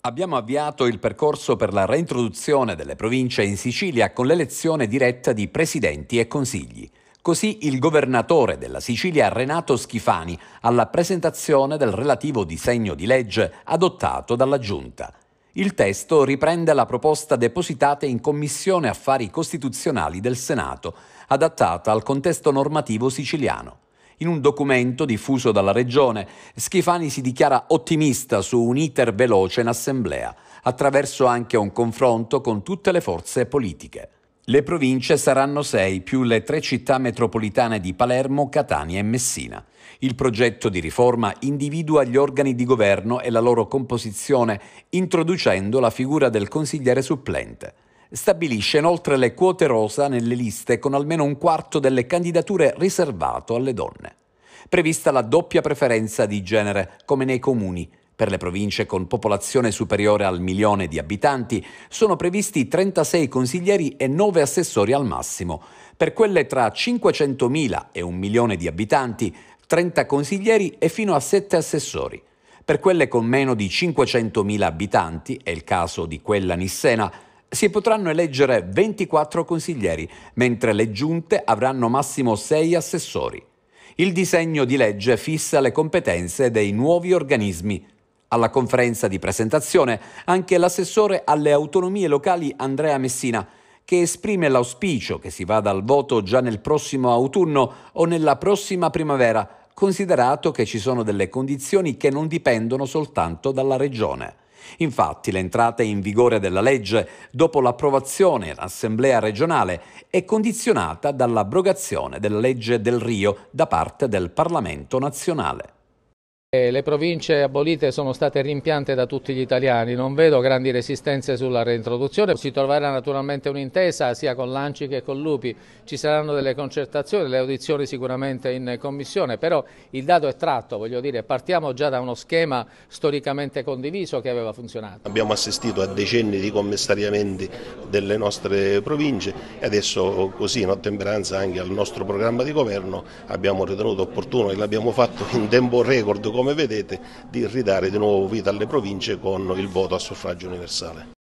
Abbiamo avviato il percorso per la reintroduzione delle province in Sicilia con l'elezione diretta di presidenti e consigli. Così il governatore della Sicilia Renato Schifani alla presentazione del relativo disegno di legge adottato dalla Giunta. Il testo riprende la proposta depositata in Commissione Affari Costituzionali del Senato, adattata al contesto normativo siciliano. In un documento diffuso dalla Regione, Schifani si dichiara ottimista su un iter veloce in assemblea, attraverso anche un confronto con tutte le forze politiche. Le province saranno sei, più le tre città metropolitane di Palermo, Catania e Messina. Il progetto di riforma individua gli organi di governo e la loro composizione, introducendo la figura del consigliere supplente. Stabilisce inoltre le quote rosa nelle liste con almeno un quarto delle candidature riservato alle donne prevista la doppia preferenza di genere, come nei comuni. Per le province con popolazione superiore al milione di abitanti sono previsti 36 consiglieri e 9 assessori al massimo. Per quelle tra 500.000 e 1 milione di abitanti, 30 consiglieri e fino a 7 assessori. Per quelle con meno di 500.000 abitanti, è il caso di quella nissena, si potranno eleggere 24 consiglieri, mentre le giunte avranno massimo 6 assessori il disegno di legge fissa le competenze dei nuovi organismi. Alla conferenza di presentazione anche l'assessore alle autonomie locali Andrea Messina, che esprime l'auspicio che si vada al voto già nel prossimo autunno o nella prossima primavera, considerato che ci sono delle condizioni che non dipendono soltanto dalla Regione. Infatti l'entrata in vigore della legge dopo l'approvazione in Assemblea regionale è condizionata dall'abrogazione della legge del Rio da parte del Parlamento nazionale. Eh, le province abolite sono state rimpiante da tutti gli italiani, non vedo grandi resistenze sulla reintroduzione, si troverà naturalmente un'intesa sia con l'Anci che con l'Upi, ci saranno delle concertazioni, le audizioni sicuramente in commissione, però il dato è tratto, voglio dire, partiamo già da uno schema storicamente condiviso che aveva funzionato. Abbiamo assistito a decenni di commissariamenti delle nostre province e adesso così in ottemperanza anche al nostro programma di governo abbiamo ritenuto opportuno e l'abbiamo fatto in tempo record come vedete, di ridare di nuovo vita alle province con il voto a suffragio universale.